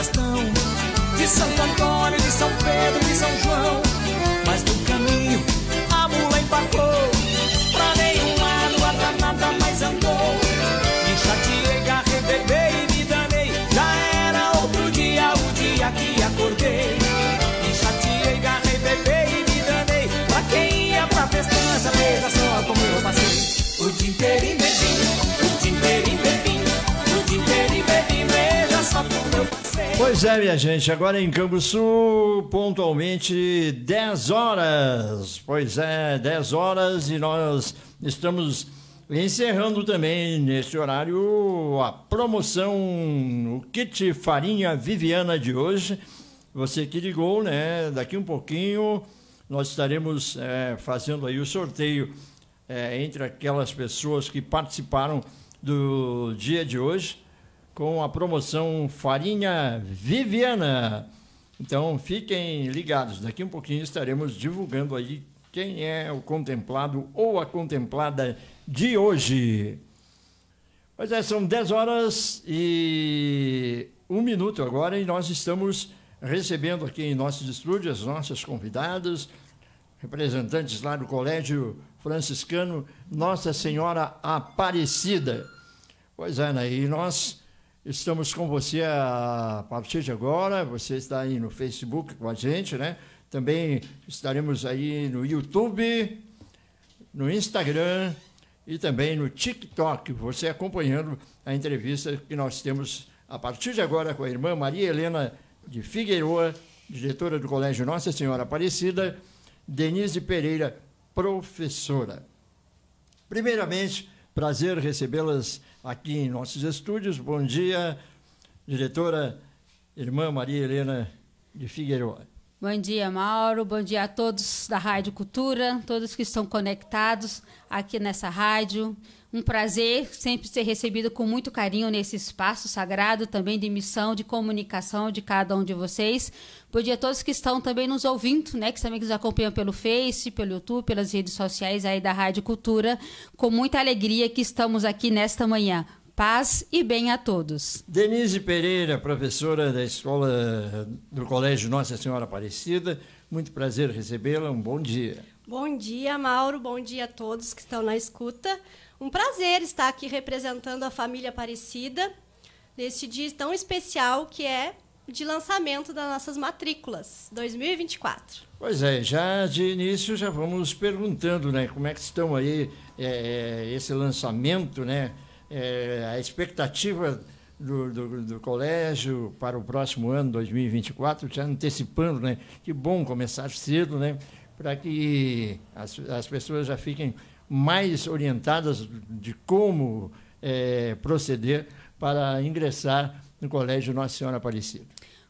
Gastão, de Santo Antônio, de São Pedro, de São Pois é, minha gente, agora em Canguçu, pontualmente 10 horas. Pois é, 10 horas e nós estamos encerrando também neste horário a promoção o kit farinha Viviana de hoje. Você que ligou, né? Daqui um pouquinho nós estaremos é, fazendo aí o sorteio é, entre aquelas pessoas que participaram do dia de hoje com a promoção Farinha Viviana. Então fiquem ligados, daqui um pouquinho estaremos divulgando aí quem é o contemplado ou a contemplada de hoje. Pois é, são 10 horas e um minuto agora e nós estamos recebendo aqui em nossos estúdios nossas convidadas, representantes lá do Colégio Franciscano Nossa Senhora Aparecida. Pois é, né? e nós Estamos com você a partir de agora. Você está aí no Facebook com a gente, né? Também estaremos aí no YouTube, no Instagram e também no TikTok. Você acompanhando a entrevista que nós temos a partir de agora com a irmã Maria Helena de Figueiroa, diretora do Colégio Nossa Senhora Aparecida, Denise Pereira, professora. Primeiramente, Prazer recebê-las aqui em nossos estúdios. Bom dia, diretora, irmã Maria Helena de Figueiredo. Bom dia, Mauro. Bom dia a todos da Rádio Cultura, todos que estão conectados aqui nessa rádio. Um prazer sempre ser recebido com muito carinho nesse espaço sagrado também de missão, de comunicação de cada um de vocês. Bom dia a todos que estão também nos ouvindo, né, que também nos acompanham pelo Face, pelo YouTube, pelas redes sociais aí da Rádio Cultura. Com muita alegria que estamos aqui nesta manhã. Paz e bem a todos. Denise Pereira, professora da escola do Colégio Nossa Senhora Aparecida, muito prazer recebê-la. Um bom dia. Bom dia, Mauro. Bom dia a todos que estão na escuta. Um prazer estar aqui representando a família Aparecida neste dia tão especial que é de lançamento das nossas matrículas 2024. Pois é, já de início já vamos perguntando, né, como é que estão aí é, esse lançamento, né? é, a expectativa do, do, do, colégio para o próximo ano, 2024, já antecipando, né? Que bom começar cedo, né? Para que as, as pessoas já fiquem mais orientadas de como é, proceder para ingressar no Colégio Nossa Senhora Aparecida.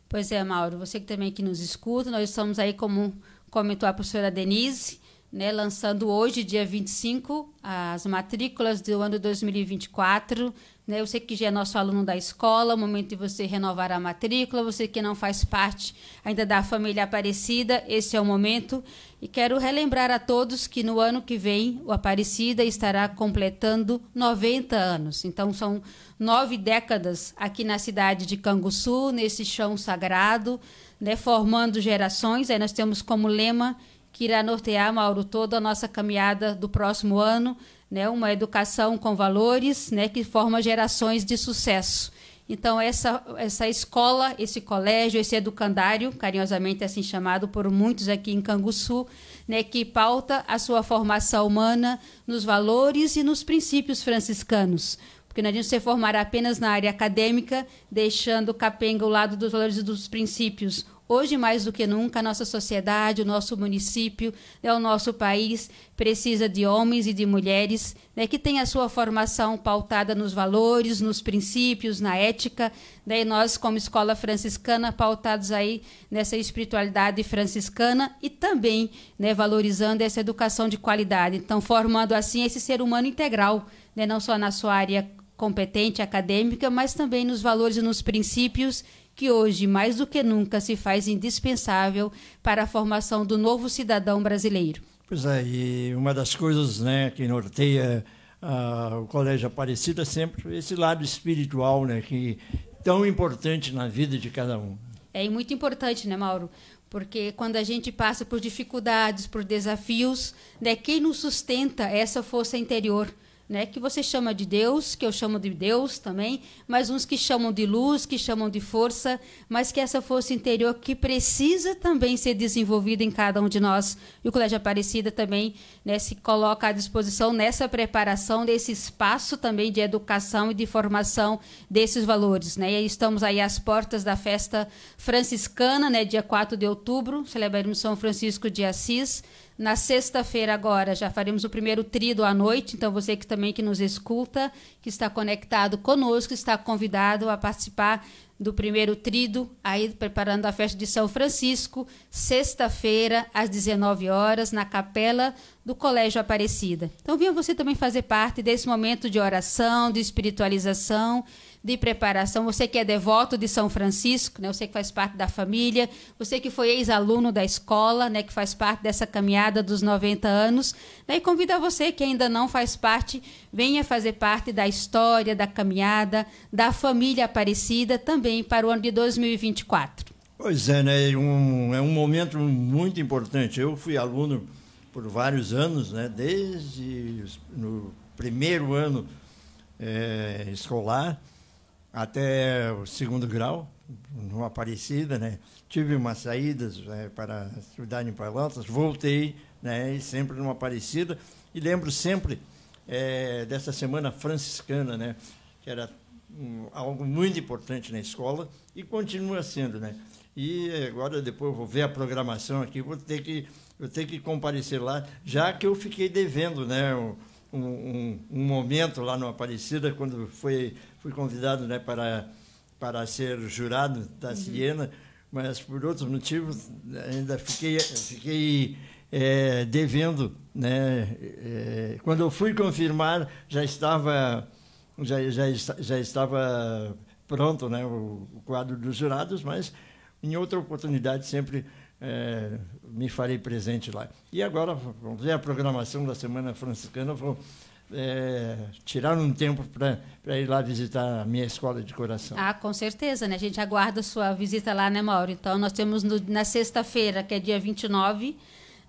Pois é, Mauro, você que também que nos escuta, nós estamos aí, como comentou a professora Denise, né, lançando hoje, dia 25, as matrículas do ano 2024. Né? Você que já é nosso aluno da escola, o momento de você renovar a matrícula, você que não faz parte ainda da família Aparecida, esse é o momento. E quero relembrar a todos que no ano que vem o Aparecida estará completando 90 anos. Então são nove décadas aqui na cidade de Canguçu, nesse chão sagrado, né, formando gerações. Aí nós temos como lema que irá nortear, Mauro, toda a nossa caminhada do próximo ano, né? Uma educação com valores, né? Que forma gerações de sucesso. Então, essa, essa escola, esse colégio, esse educandário, carinhosamente assim chamado por muitos aqui em Canguçu, né, que pauta a sua formação humana nos valores e nos princípios franciscanos. Porque não adianta você formar apenas na área acadêmica, deixando o capenga ao lado dos valores e dos princípios, Hoje, mais do que nunca, a nossa sociedade, o nosso município, né, o nosso país precisa de homens e de mulheres né, que tenham a sua formação pautada nos valores, nos princípios, na ética. Né, e nós, como escola franciscana, pautados aí nessa espiritualidade franciscana e também né, valorizando essa educação de qualidade. Então, formando assim esse ser humano integral, né, não só na sua área competente acadêmica, mas também nos valores e nos princípios que hoje mais do que nunca se faz indispensável para a formação do novo cidadão brasileiro. Pois é, e uma das coisas né, que norteia uh, o Colégio Aparecida é sempre esse lado espiritual, né, que tão importante na vida de cada um. É muito importante, né, Mauro? Porque quando a gente passa por dificuldades, por desafios, né, quem nos sustenta é essa força interior né? Que você chama de Deus, que eu chamo de Deus também, mas uns que chamam de luz, que chamam de força, mas que essa força interior que precisa também ser desenvolvida em cada um de nós. E o Colégio Aparecida também né, se coloca à disposição nessa preparação, nesse espaço também de educação e de formação desses valores, né? E estamos aí às portas da festa franciscana, né? Dia 4 de outubro, celebraremos São Francisco de Assis na sexta-feira agora já faremos o primeiro trido à noite, então você que também que nos escuta, que está conectado conosco, está convidado a participar do primeiro trido, aí preparando a festa de São Francisco, sexta-feira às 19 horas na Capela do Colégio Aparecida. Então, vinha você também fazer parte desse momento de oração, de espiritualização, de preparação. Você que é devoto de São Francisco, né? você que faz parte da família, você que foi ex-aluno da escola, né? que faz parte dessa caminhada dos 90 anos. Né? E convido a você que ainda não faz parte, venha fazer parte da história, da caminhada, da família Aparecida também para o ano de 2024. Pois é, né? Um, é um momento muito importante. Eu fui aluno por vários anos, né? desde no primeiro ano é, escolar até o segundo grau, numa Aparecida. Né? Tive umas saídas né, para estudar em Pelotas, voltei né, e sempre numa Aparecida. E lembro sempre é, dessa semana franciscana, né, que era um, algo muito importante na escola e continua sendo. Né? E agora, depois, vou ver a programação aqui, vou ter que eu tenho que comparecer lá, já que eu fiquei devendo, né? Um, um, um momento lá no Aparecida, quando foi, fui convidado né, para, para ser jurado da uhum. Siena, mas por outros motivos ainda fiquei, fiquei é, devendo. Né? É, quando eu fui confirmar, já estava, já, já, já estava pronto né, o, o quadro dos jurados, mas em outra oportunidade sempre é, me farei presente lá. E agora, vamos ver a programação da Semana Franciscana, vou é, tirar um tempo para ir lá visitar a minha escola de coração. Ah, com certeza, né? A gente aguarda a sua visita lá, né, Mauro? Então, nós temos no, na sexta-feira, que é dia 29,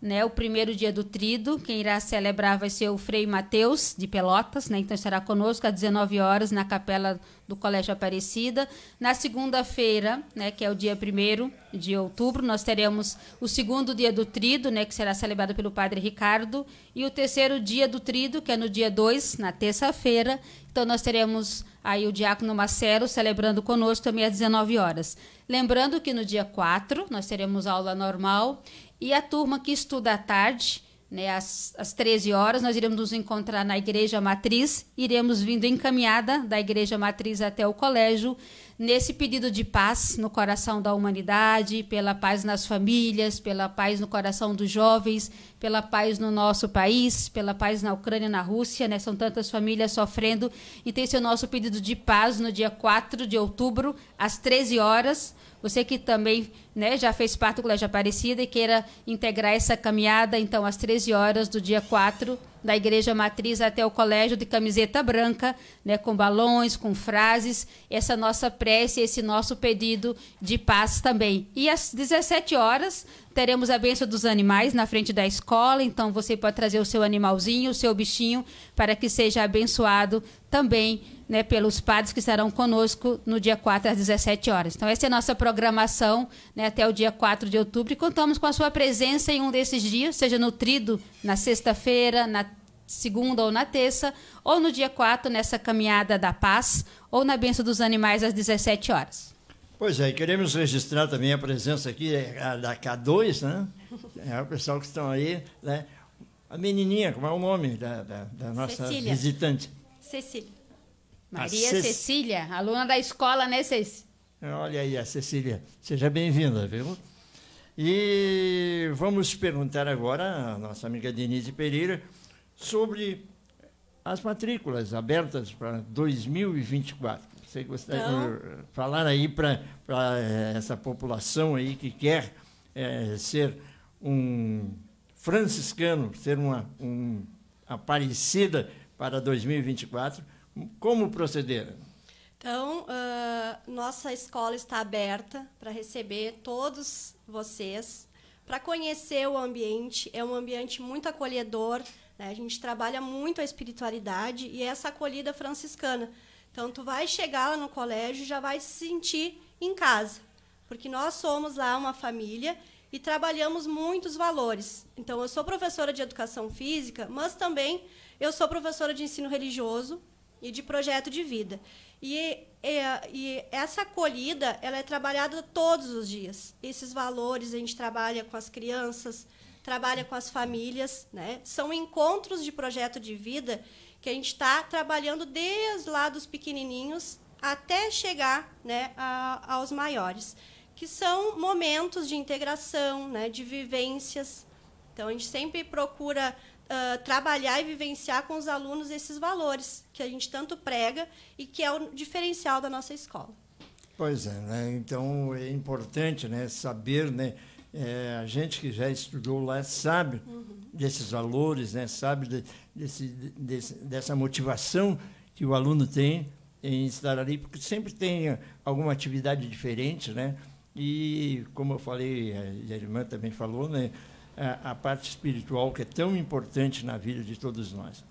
né, o primeiro dia do trido. Quem irá celebrar vai ser o Frei Mateus, de Pelotas, né? Então, estará conosco às 19 horas na Capela do Colégio Aparecida. Na segunda-feira, né, que é o dia 1 de outubro, nós teremos o segundo dia do trido, né, que será celebrado pelo Padre Ricardo, e o terceiro dia do trido, que é no dia 2, na terça-feira. Então nós teremos aí o diácono Macero celebrando conosco também às 19 horas. Lembrando que no dia 4 nós teremos aula normal e a turma que estuda à tarde né, às, às 13 horas, nós iremos nos encontrar na Igreja Matriz, iremos vindo encaminhada da Igreja Matriz até o colégio, nesse pedido de paz no coração da humanidade, pela paz nas famílias, pela paz no coração dos jovens, pela paz no nosso país, pela paz na Ucrânia, na Rússia, né? São tantas famílias sofrendo. e esse é o nosso pedido de paz no dia 4 de outubro, às 13 horas. Você que também né, já fez parte do Colégio Aparecida e queira integrar essa caminhada, então, às 13 horas do dia 4, da Igreja Matriz até o colégio de camiseta branca, né, com balões, com frases, essa nossa prece, esse nosso pedido de paz também. E às 17 horas teremos a benção dos animais na frente da escola, então você pode trazer o seu animalzinho, o seu bichinho, para que seja abençoado também né, pelos padres que estarão conosco no dia 4 às 17 horas. Então, essa é a nossa programação, né, né, até o dia 4 de outubro. E contamos com a sua presença em um desses dias, seja nutrido na sexta-feira, na segunda ou na terça, ou no dia 4, nessa caminhada da paz, ou na benção dos animais às 17 horas. Pois é, queremos registrar também a presença aqui é, da K2, né? É o pessoal que estão aí, né? A menininha, como é o nome da, da, da nossa Cecília. visitante? Cecília. Maria Cecília, aluna da escola, né, Cecília? Olha aí a Cecília, seja bem-vinda, viu? E vamos perguntar agora à nossa amiga Denise Pereira sobre as matrículas abertas para 2024. Você gostaria então, de falar aí para eh, essa população aí que quer é, ser um franciscano, ser uma um, aparecida para 2024, como proceder? Então, uh, nossa escola está aberta para receber todos vocês, para conhecer o ambiente. É um ambiente muito acolhedor. Né? A gente trabalha muito a espiritualidade e é essa acolhida franciscana. Então, tu vai chegar lá no colégio e já vai se sentir em casa, porque nós somos lá uma família e trabalhamos muitos valores. Então, eu sou professora de educação física, mas também eu sou professora de ensino religioso e de projeto de vida. E, e, e, essa acolhida ela é trabalhada todos os dias. Esses valores a gente trabalha com as crianças, trabalha com as famílias. Né? São encontros de projeto de vida que a gente está trabalhando desde lá dos pequenininhos até chegar né, a, aos maiores, que são momentos de integração, né, de vivências. Então, a gente sempre procura uh, trabalhar e vivenciar com os alunos esses valores que a gente tanto prega e que é o diferencial da nossa escola. Pois é, né? então é importante né, saber, né, é, a gente que já estudou lá sabe uhum. desses valores, né, sabe de, desse, dessa motivação que o aluno tem em estar ali, porque sempre tem alguma atividade diferente, né? E como eu falei, a irmã também falou, né? a, parte espiritual que é tão importante na vida de todos nós.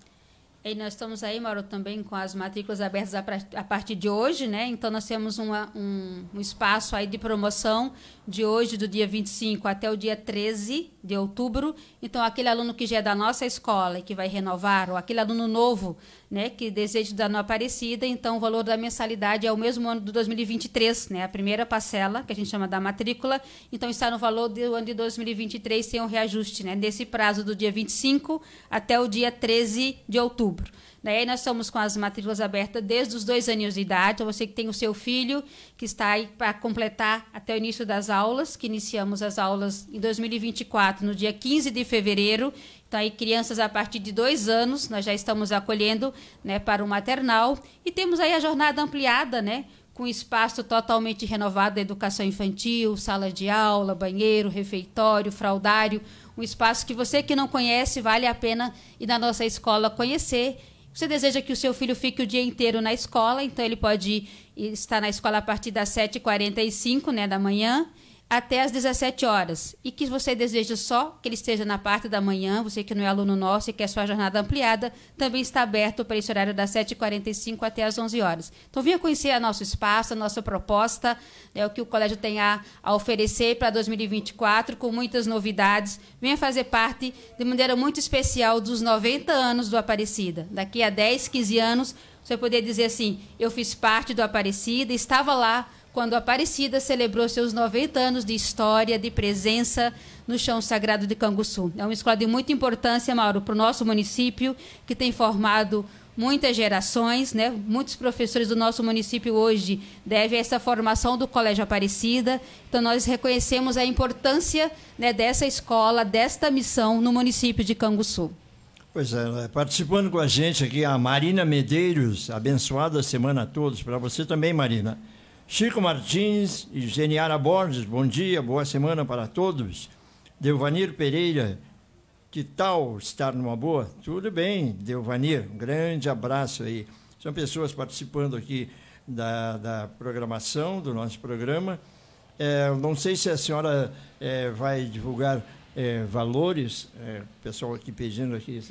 E nós estamos aí, Mauro, também com as matrículas abertas a, a partir de hoje, né? Então nós temos uma, um, um, espaço aí de promoção de hoje, do dia 25 até o dia 13 de outubro. Então aquele aluno que já é da nossa escola e que vai renovar, ou aquele aluno novo né, que desejo da não aparecida, então o valor da mensalidade é o mesmo ano do 2023, né, a primeira parcela, que a gente chama da matrícula, então está no valor do ano de 2023 sem o um reajuste, né, nesse prazo do dia 25 até o dia 13 de outubro. Daí né, nós estamos com as matrículas abertas desde os dois anos de idade, então você que tem o seu filho, que está aí para completar até o início das aulas, que iniciamos as aulas em 2024, no dia 15 de fevereiro, Tá, aí crianças a partir de dois anos, nós já estamos acolhendo né, para o maternal. E temos aí a jornada ampliada, né? com espaço totalmente renovado da educação infantil, sala de aula, banheiro, refeitório, fraldário, um espaço que você que não conhece vale a pena ir na nossa escola conhecer. Você deseja que o seu filho fique o dia inteiro na escola, então ele pode estar na escola a partir das 7h45 né, da manhã até às 17 horas. E que você deseja só que ele esteja na parte da manhã, você que não é aluno nosso e quer sua jornada ampliada, também está aberto para esse horário das 7h45 até às 11 horas. Então venha conhecer nosso espaço, a nossa proposta, né, o que o colégio tem a, a oferecer para 2024, com muitas novidades. Venha fazer parte de maneira muito especial dos 90 anos do Aparecida. Daqui a 10, 15 anos, você poder dizer assim, eu fiz parte do Aparecida, estava lá quando Aparecida celebrou seus 90 anos de história, de presença no chão sagrado de Canguçu. É uma escola de muita importância, Mauro, para o nosso município, que tem formado muitas gerações, né? Muitos professores do nosso município hoje devem a essa formação do Colégio Aparecida. Então nós reconhecemos a importância né, dessa escola, desta missão no município de Canguçu. Pois é, né? participando com a gente aqui a Marina Medeiros, abençoada semana a todos. Para você também, Marina. Chico Martins e Zeniara Borges, bom dia, boa semana para todos. Delvanir Pereira, que tal estar numa boa? Tudo bem, Delvanir, um grande abraço aí. São pessoas participando aqui da, da programação, do nosso programa. É, não sei se a senhora é, vai divulgar é, valores, é, pessoal aqui pedindo aqui.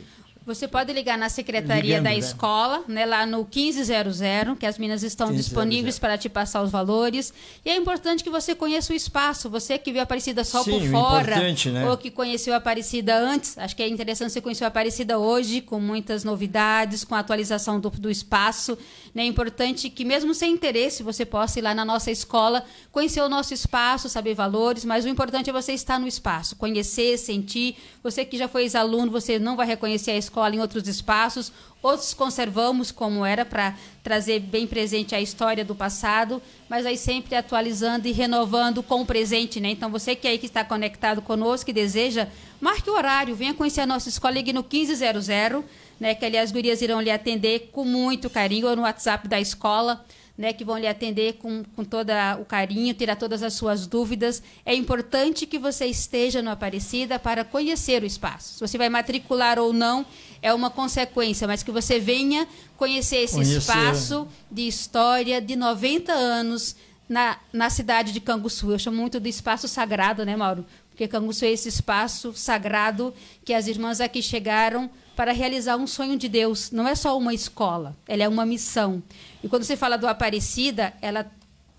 Você pode ligar na secretaria Ligando, da né? escola, né? lá no 1500, que as meninas estão disponíveis para te passar os valores. E é importante que você conheça o espaço. Você que viu a Aparecida só Sim, por fora, né? ou que conheceu a Aparecida antes, acho que é interessante você conhecer a Aparecida hoje, com muitas novidades, com a atualização do, do espaço. Né? É importante que, mesmo sem interesse, você possa ir lá na nossa escola, conhecer o nosso espaço, saber valores, mas o importante é você estar no espaço, conhecer, sentir. Você que já foi ex-aluno, você não vai reconhecer a escola escola, em outros espaços, outros conservamos como era para trazer bem presente a história do passado, mas aí sempre atualizando e renovando com o presente, né? Então você que é aí que está conectado conosco que deseja, marque o horário, venha conhecer a nossa escola ligue no 1500, né, que aliás as gurias irão lhe atender com muito carinho ou no WhatsApp da escola. Né, que vão lhe atender com, com todo o carinho, tirar todas as suas dúvidas. É importante que você esteja no Aparecida para conhecer o espaço. Se você vai matricular ou não, é uma consequência, mas que você venha conhecer esse conhecer. espaço de história de 90 anos na, na cidade de Canguçu. Eu chamo muito do espaço sagrado, né, Mauro? Porque Canguçu é esse espaço sagrado que as irmãs aqui chegaram para realizar um sonho de Deus. Não é só uma escola, ela é uma missão. E quando você fala do Aparecida, ela,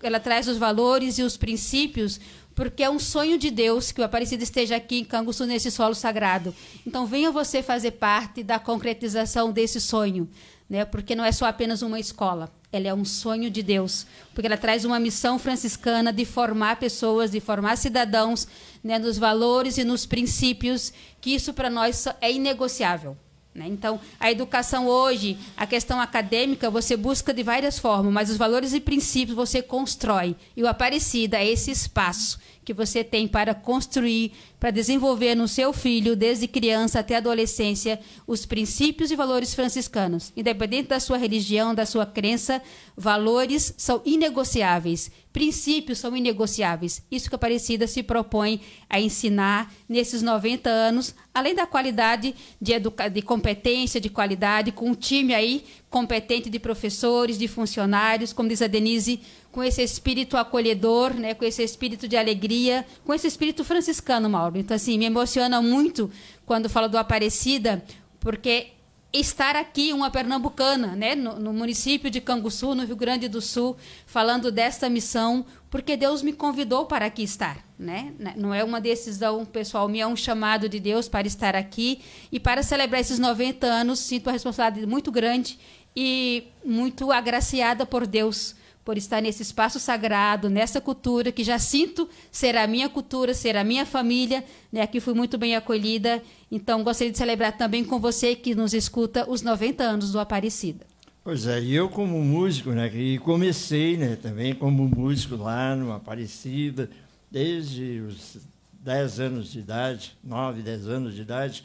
ela traz os valores e os princípios porque é um sonho de Deus que o Aparecido esteja aqui em Canguçu, nesse solo sagrado. Então, venha você fazer parte da concretização desse sonho, né? porque não é só apenas uma escola, ela é um sonho de Deus, porque ela traz uma missão franciscana de formar pessoas, de formar cidadãos né? nos valores e nos princípios, que isso para nós é inegociável. Né? Então, a educação hoje, a questão acadêmica, você busca de várias formas, mas os valores e princípios você constrói. E o Aparecida é esse espaço que você tem para construir para desenvolver no seu filho, desde criança até adolescência, os princípios e valores franciscanos. Independente da sua religião, da sua crença, valores são inegociáveis, princípios são inegociáveis. Isso que a Aparecida se propõe a ensinar nesses 90 anos, além da qualidade de, de competência, de qualidade, com um time aí competente de professores, de funcionários, como diz a Denise, com esse espírito acolhedor, né, com esse espírito de alegria, com esse espírito franciscano, Mauro. Então, assim, me emociona muito quando falo do Aparecida, porque estar aqui, uma pernambucana, né, no, no, município de Canguçu, no Rio Grande do Sul, falando desta missão, porque Deus me convidou para aqui estar, né? né não é uma decisão pessoal me é um chamado de Deus para estar aqui e para celebrar esses 90 anos, sinto uma responsabilidade muito grande e muito agraciada por Deus por estar nesse espaço sagrado, nessa cultura que já sinto ser a minha cultura, ser a minha família, né? Aqui fui muito bem acolhida. Então gostaria de celebrar também com você que nos escuta os 90 anos do Aparecida. Pois é, eu como músico, né, e comecei, né, também como músico lá no Aparecida, desde os 10 anos de idade, 9, 10 anos de idade,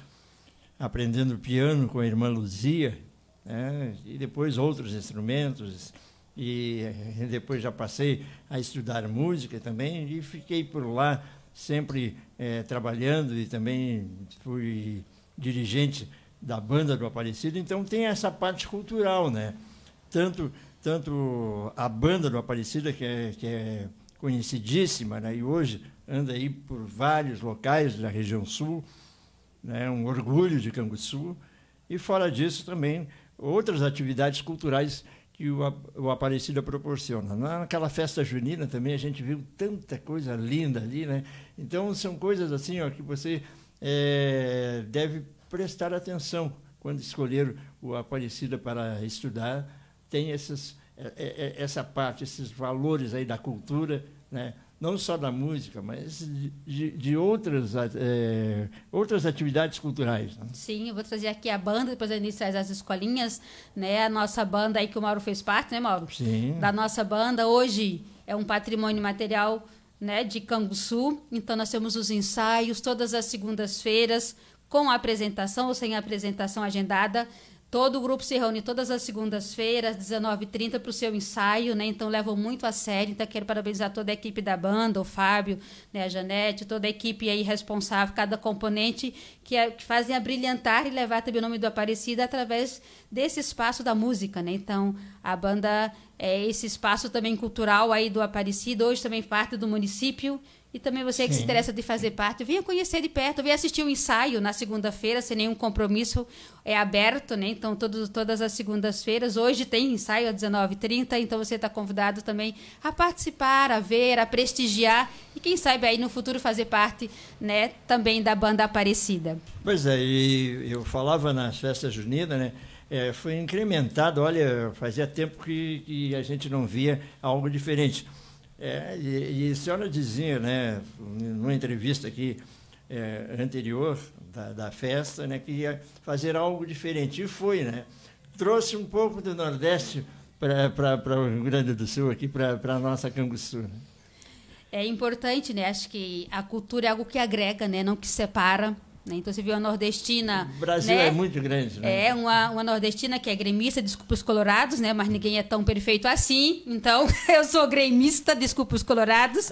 aprendendo piano com a irmã Luzia, né, e depois outros instrumentos, e eh, depois já passei a estudar música também e fiquei por lá sempre é, trabalhando e também fui dirigente da banda do Aparecido, então tem essa parte cultural, né? Tanto, tanto a banda do Aparecida, que é, que é conhecidíssima, né? e hoje anda aí por vários locais da região sul, né? um orgulho de Canguçu, e fora disso também outras atividades culturais que o, o Aparecida proporciona. Né? Naquela festa junina também a gente viu tanta coisa linda ali, né? Então são coisas assim ó, que você é, deve prestar atenção quando escolher o Aparecida para estudar. Tem essas, é, é, essa parte, esses valores aí da cultura, né? não só da música, mas de, de outras, é, outras atividades culturais. Né? Sim, eu vou trazer aqui a banda, depois a Denise traz as escolinhas, né? A nossa banda aí que o Mauro fez parte, né, Mauro? Sim. Da nossa banda, hoje é um patrimônio material né, de Canguçu. Então nós temos os ensaios todas as segundas-feiras, com apresentação ou sem apresentação agendada. Todo o grupo se reúne todas as segundas-feiras, 19h30, para o seu ensaio, né? Então levam muito a sério. Então, quero parabenizar toda a equipe da banda, o Fábio, né, a Janete, toda a equipe aí responsável, cada componente que, é, que fazem e levar também o nome do Aparecida através desse espaço da música, né? Então, a banda é esse espaço também cultural aí do Aparecida, hoje também parte do município. E também você Sim. que se interessa de fazer parte, venha conhecer de perto, venha assistir o um ensaio na segunda-feira, sem nenhum compromisso, é aberto, né? Então, todo, todas as segundas-feiras. Hoje tem ensaio às 19h30, então você está convidado também a participar, a ver, a prestigiar e quem sabe aí no futuro fazer parte né, também da banda Aparecida. Pois é, e eu falava nas festas juninas, né? É, foi incrementado, olha, fazia tempo que, que a gente não via algo diferente. É, e, e, a senhora dizia, né, numa entrevista aqui é, anterior da, da, festa, né, que ia fazer algo diferente. E foi, né? Trouxe um pouco do Nordeste para o Rio Grande do Sul, aqui para a nossa Canguçu. Né? É importante, né? Acho que a cultura é algo que agrega, né? Não que separa. Né? Então você viu a nordestina. O Brasil né? é muito grande, né? É, uma, uma nordestina que é gremista, desculpa os colorados, né? Mas ninguém é tão perfeito assim. Então, eu sou gremista, desculpa os colorados.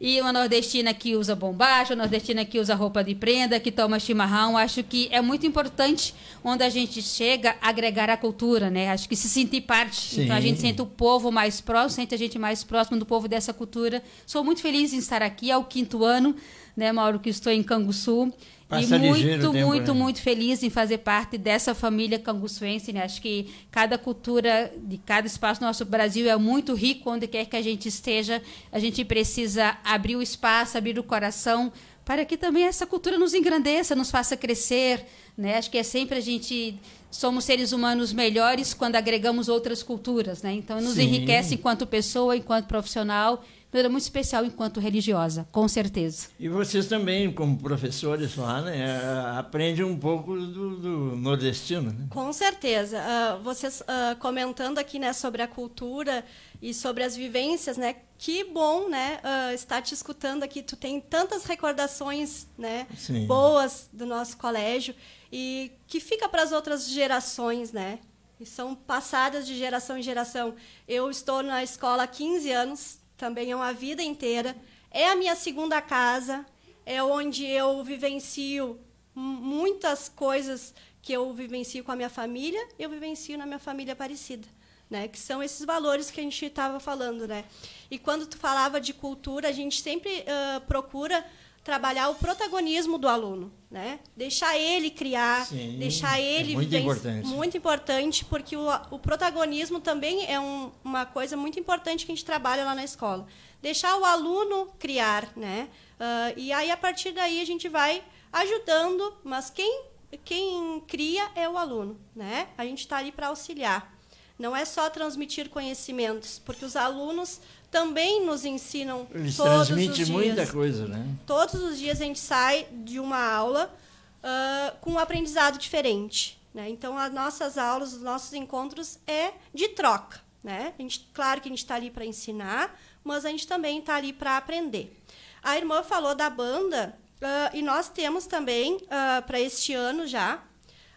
E uma nordestina que usa bombacha, uma nordestina que usa roupa de prenda, que toma chimarrão. Acho que é muito importante onde a gente chega agregar a cultura, né? Acho que se sentir parte. Sim. Então a gente sente o povo mais próximo, sente a gente mais próximo do povo dessa cultura. Sou muito feliz em estar aqui, é o quinto ano né, Mauro, que estou em Canguçu. Passa e muito, tempo, muito, né? muito feliz em fazer parte dessa família canguçuense. Né? Acho que cada cultura de cada espaço do nosso Brasil é muito rico, onde quer que a gente esteja. A gente precisa abrir o espaço, abrir o coração, para que também essa cultura nos engrandeça, nos faça crescer. Né? Acho que é sempre a gente somos seres humanos melhores quando agregamos outras culturas, né? Então nos Sim. enriquece enquanto pessoa, enquanto profissional maneira muito especial enquanto religiosa, com certeza. E vocês também, como professores lá, né, eh, aprendem um pouco do, do nordestino. Né? Com certeza. Uh, vocês uh, comentando aqui né, sobre a cultura e sobre as vivências, né? Que bom, né, uh, estar te escutando aqui. Tu tem tantas recordações, né, boas do nosso colégio e que fica para as outras gerações, né? E são passadas de geração em geração. Eu estou na escola há 15 anos, também é uma vida inteira. É a minha segunda casa, é onde eu vivencio muitas coisas que eu vivencio com a minha família, eu vivencio na minha família parecida, né? Que são esses valores que a gente estava falando, né? E quando tu falava de cultura, a gente sempre uh, procura trabalhar o protagonismo do aluno, né? Deixar ele criar, Sim, deixar é ele é muito importante. muito importante, porque o, o protagonismo também é um, uma coisa muito importante que a gente trabalha lá na escola. Deixar o aluno criar, né? Uh, e aí a partir daí a gente vai ajudando, mas quem quem cria é o aluno, né? A gente está ali para auxiliar. Não é só transmitir conhecimentos, porque os alunos também nos ensinam Eles todos os dias. muita coisa, né? Todos os dias a gente sai de uma aula uh, com um aprendizado diferente. Né? Então, as nossas aulas, os nossos encontros é de troca. Né? A gente, claro que a gente está ali para ensinar, mas a gente também está ali para aprender. A irmã falou da banda, uh, e nós temos também, uh, ah, para este ano já,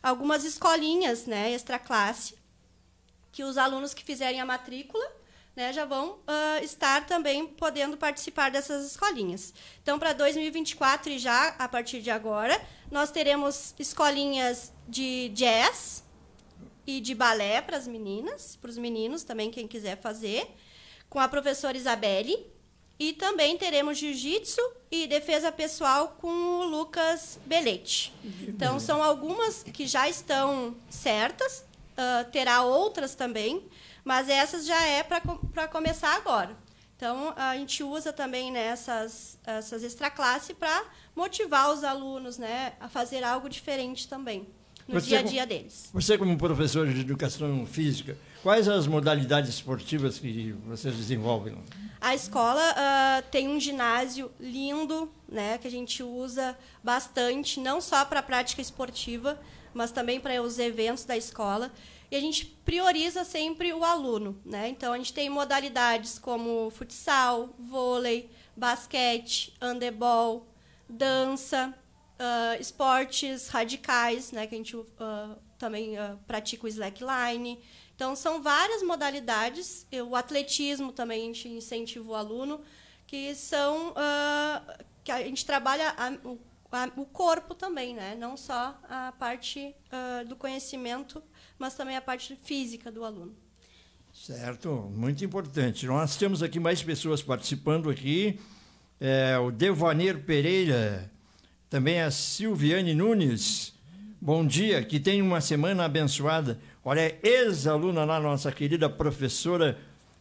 algumas escolinhas né, extra classe, que os alunos que fizerem a matrícula né, já vão uh, estar também podendo participar dessas escolinhas. Então, para 2024 e já a partir de agora, nós teremos escolinhas de jazz e de balé para as meninas, para os meninos também, quem quiser fazer, com a professora Isabelle. E também teremos jiu-jitsu e defesa pessoal com o Lucas Belete. Então, são algumas que já estão certas, uh, terá outras também mas essas já é para começar agora. Então, a gente usa também né, essas, essas para motivar os alunos né, a fazer algo diferente também no você, dia a dia deles. Você, como professor de educação física, quais as modalidades esportivas que vocês desenvolvem? A escola uh, tem um ginásio lindo, né, que a gente usa bastante, não só para a prática esportiva, mas também para os eventos da escola e a gente prioriza sempre o aluno. Né? Então, a gente tem modalidades como futsal, vôlei, basquete, handebol, dança, uh, esportes radicais, né? que a gente uh, também uh, pratica o slackline. Então, são várias modalidades. O atletismo também a gente incentiva o aluno, que são... que a gente trabalha a, o corpo também, né? não só a parte uh, do conhecimento mas também a parte física do aluno. Certo, muito importante. Nós temos aqui mais pessoas participando aqui. É, o Devanir Pereira, também a Silviane Nunes. Bom dia, que tenha uma semana abençoada. Olha, ex-aluna lá, nossa querida professora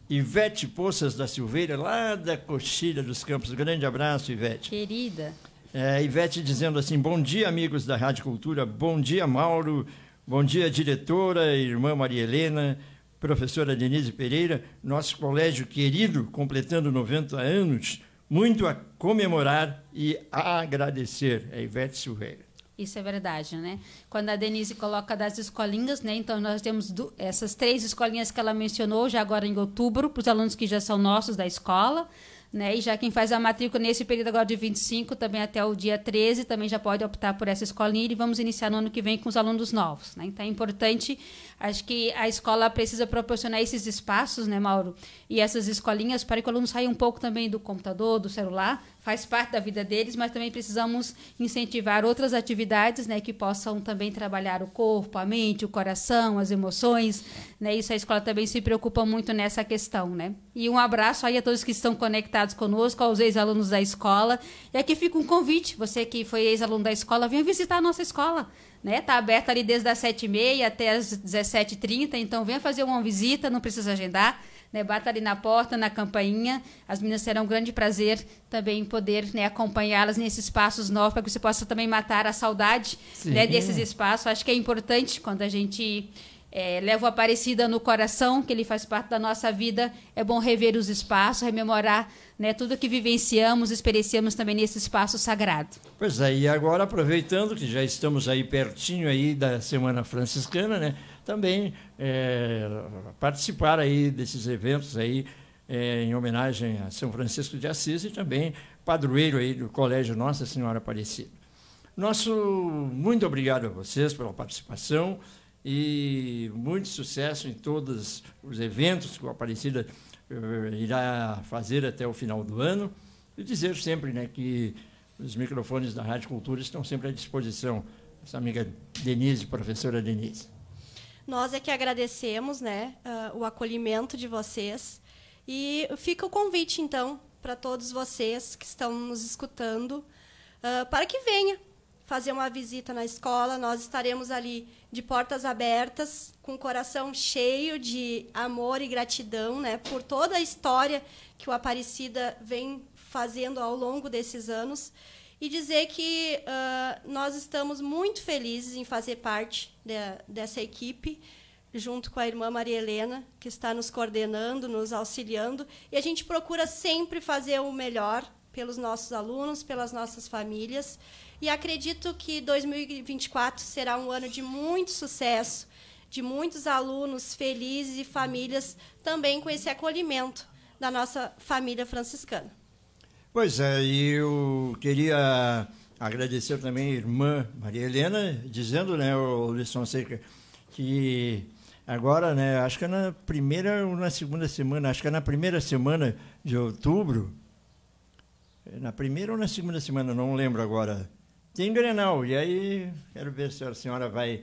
Ivete Poças da Silveira, lá da Coxilha dos Campos. Grande abraço, Ivete. Querida. É, Ivete dizendo assim: bom dia, amigos da Rádio Cultura, bom dia, Mauro. Bom dia, diretora, irmã Maria Helena, professora Denise Pereira, nosso colégio querido, completando 90 anos, muito a comemorar e a agradecer. a Ivete Silveira. Isso é verdade, né? Quando a Denise coloca das escolinhas, né? Então nós temos do, essas três escolinhas que ela mencionou já agora em outubro, para os alunos que já são nossos da escola. Né? E já quem faz a matrícula nesse período agora de 25, também até o dia 13, também já pode optar por essa escolinha e vamos iniciar no ano que vem com os alunos novos. Né? Então é importante Acho que a escola precisa proporcionar esses espaços, né, Mauro? E essas escolinhas para que o aluno saia um pouco também do computador, do celular, faz parte da vida deles, mas também precisamos incentivar outras atividades, né, que possam também trabalhar o corpo, a mente, o coração, as emoções, né? Isso a escola também se preocupa muito nessa questão, né? E um abraço aí a todos que estão conectados conosco, aos ex-alunos da escola. E aqui fica um convite, você que foi ex-aluno da escola, venha visitar a nossa escola né? Tá aberto ali desde as 7h30 até as 17h30, então venha fazer uma visita, não precisa agendar. Né, bata ali na porta, na campainha. As meninas terão um grande prazer também poder né, acompanhá-las nesses espaços novos, para que você possa também matar a saudade né, desses espaços. Acho que é importante quando a gente é, leva o Aparecida no coração, que ele faz parte da nossa vida. É bom rever os espaços, rememorar né, tudo que vivenciamos, experienciamos também nesse espaço sagrado. Pois é, agora aproveitando que já estamos aí pertinho aí da Semana Franciscana, né, também é, participar aí desses eventos aí é, em homenagem a São Francisco de Assis e também padroeiro aí do Colégio Nossa Senhora Aparecida. Nosso muito obrigado a vocês pela participação e muito sucesso em todos os eventos que o Aparecida eh, irá fazer até o final do ano. E dizer sempre né, que os microfones da Rádio Cultura estão sempre à disposição. Essa amiga Denise, professora Denise. Nós é que agradecemos né, uh, o acolhimento de vocês. E fica o convite, então, para todos vocês que estão nos escutando, uh, para que venha fazer uma visita na escola. Nós estaremos ali de portas abertas, com o coração cheio de amor e gratidão, né, por toda a história que o Aparecida vem fazendo ao longo desses anos e dizer que uh, nós estamos muito felizes em fazer parte de, dessa equipe, junto com a irmã Maria Helena, que está nos coordenando, nos auxiliando, e a gente procura sempre fazer o melhor pelos nossos alunos, pelas nossas famílias. E acredito que 2024 será um ano de muito sucesso, de muitos alunos felizes e famílias também com esse acolhimento da nossa família franciscana. Pois é, eu queria agradecer também a irmã Maria Helena, dizendo, né, o Lisson Seca, que agora, né, acho que é na primeira ou na segunda semana, acho que é na primeira semana de outubro, é, na primeira ou na segunda semana, não lembro agora, tem Grenal, e aí quero ver se a senhora vai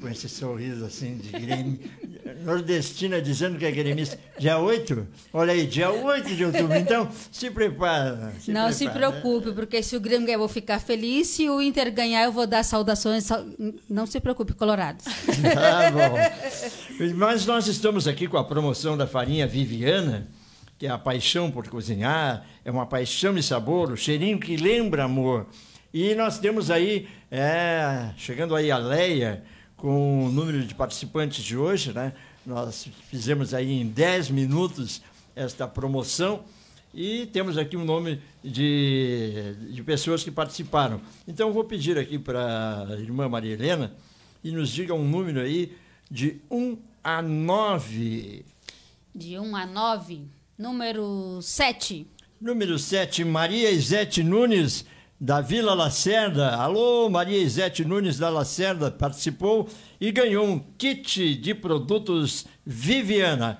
com esse sorriso assim de grêmio, nordestina dizendo que é gremista. Dia 8? Olha aí, dia 8 de outubro. Então, se prepara. Se Não prepara. se né? preocupe, porque se o Grêmio ganhar, eu vou ficar feliz. Se o Inter ganhar, eu vou dar saudações. Não se preocupe, Colorado. Tá bom. Mas nós estamos aqui com a promoção da farinha Viviana que é a paixão por cozinhar, é uma paixão de sabor, o cheirinho que lembra amor. E nós temos aí, é, chegando aí a Leia, com o número de participantes de hoje, né? Nós fizemos aí em 10 minutos esta promoção e temos aqui o um nome de, de pessoas que participaram. Então, eu vou pedir aqui para a irmã Maria Helena e nos diga um número aí de 1 a 9. De 1 a 9, número 7. Número 7, Maria Isete Nunes da Vila Lacerda. Alô, Maria Isete Nunes da Lacerda participou e ganhou um kit de produtos Viviana.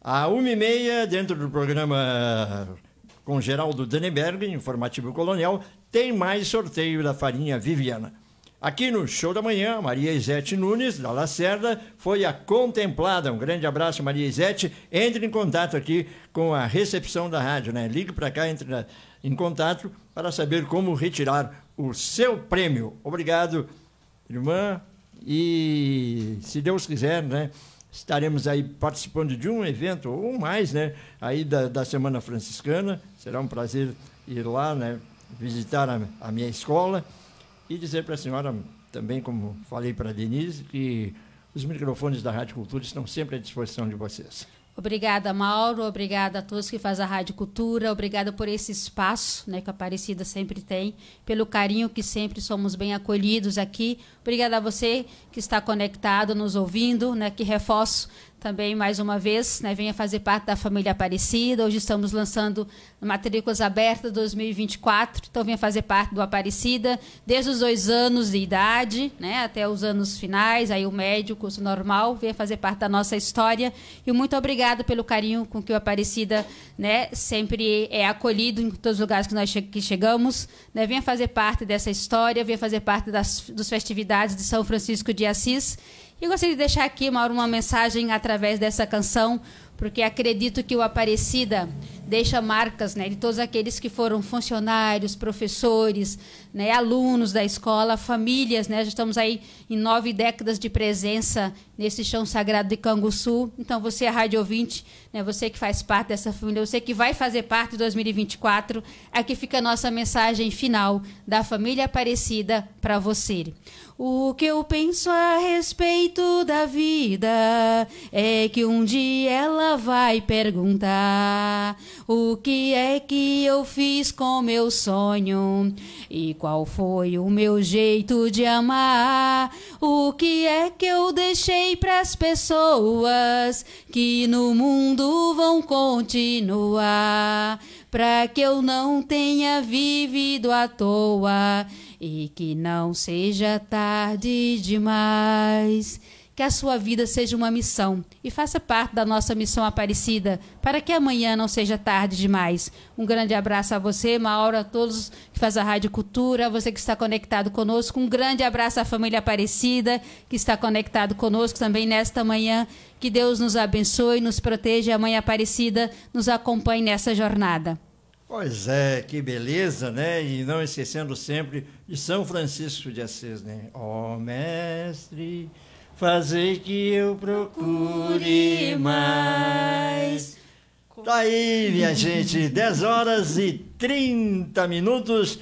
À uma e meia, dentro do programa eh, com Geraldo Denenberg, informativo colonial, tem mais sorteio da farinha Viviana. Aqui no Show da Manhã, Maria Isete Nunes, da Lacerda, foi a contemplada. Um grande abraço, Maria Isete. Entre em contato aqui com a recepção da rádio, né? Ligue para cá, entre na em contato para saber como retirar o seu prêmio. Obrigado, irmã. E se Deus quiser, né? Estaremos aí participando de um evento ou mais, né? Aí da, da Semana Franciscana. Será um prazer ir lá, né? Visitar a, a minha escola e dizer para a senhora também, como falei para a Denise, que os microfones da Rádio Cultura estão sempre à disposição de vocês. Obrigada, Mauro. Obrigada a todos que fazem a Rádio Cultura. Obrigada por esse espaço né, que a Aparecida sempre tem, pelo carinho que sempre somos bem acolhidos aqui. Obrigada a você que está conectado, nos ouvindo, né, que reforço também mais uma vez, né, venha fazer parte da família Aparecida. Hoje estamos lançando matrículas abertas 2024, então venha fazer parte do Aparecida desde os dois anos de idade, né, até os anos finais, aí o médio, o curso normal, venha fazer parte da nossa história. E muito obrigada pelo carinho com que o Aparecida, né, sempre é acolhido em todos os lugares que nós che que chegamos. Né, venha fazer parte dessa história, venha fazer parte das, das festividades de São Francisco de Assis e gostaria de deixar aqui, Mauro, uma mensagem através dessa canção, porque acredito que o Aparecida deixa marcas né, de todos aqueles que foram funcionários, professores, né, alunos da escola, famílias. Né, já estamos aí em nove décadas de presença nesse chão sagrado de Canguçu. Então, você é rádio ouvinte, né, você que faz parte dessa família, você que vai fazer parte de 2024, aqui fica a nossa mensagem final da família Aparecida para você. O que eu penso a respeito da vida é que um dia ela vai perguntar o que é que eu fiz com meu sonho? E qual foi o meu jeito de amar? O que é que eu deixei para as pessoas que no mundo vão continuar? Para que eu não tenha vivido à toa e que não seja tarde demais que a sua vida seja uma missão e faça parte da nossa missão Aparecida, para que amanhã não seja tarde demais. Um grande abraço a você, Mauro, a todos que faz a Rádio Cultura, a você que está conectado conosco. Um grande abraço à família Aparecida, que está conectado conosco também nesta manhã. Que Deus nos abençoe, nos proteja. A Mãe Aparecida nos acompanhe nessa jornada. Pois é, que beleza, né? E não esquecendo sempre de São Francisco de Assis, né? Ó oh, mestre, fazer que eu procure mais. Tá aí, minha gente, 10 horas e 30 minutos.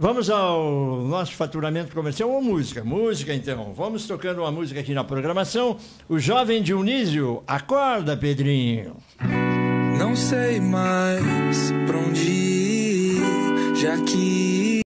Vamos ao nosso faturamento comercial ou música? Música, então. Vamos tocando uma música aqui na programação. O jovem Dionísio, acorda, Pedrinho. Não sei mais pra onde ir, já que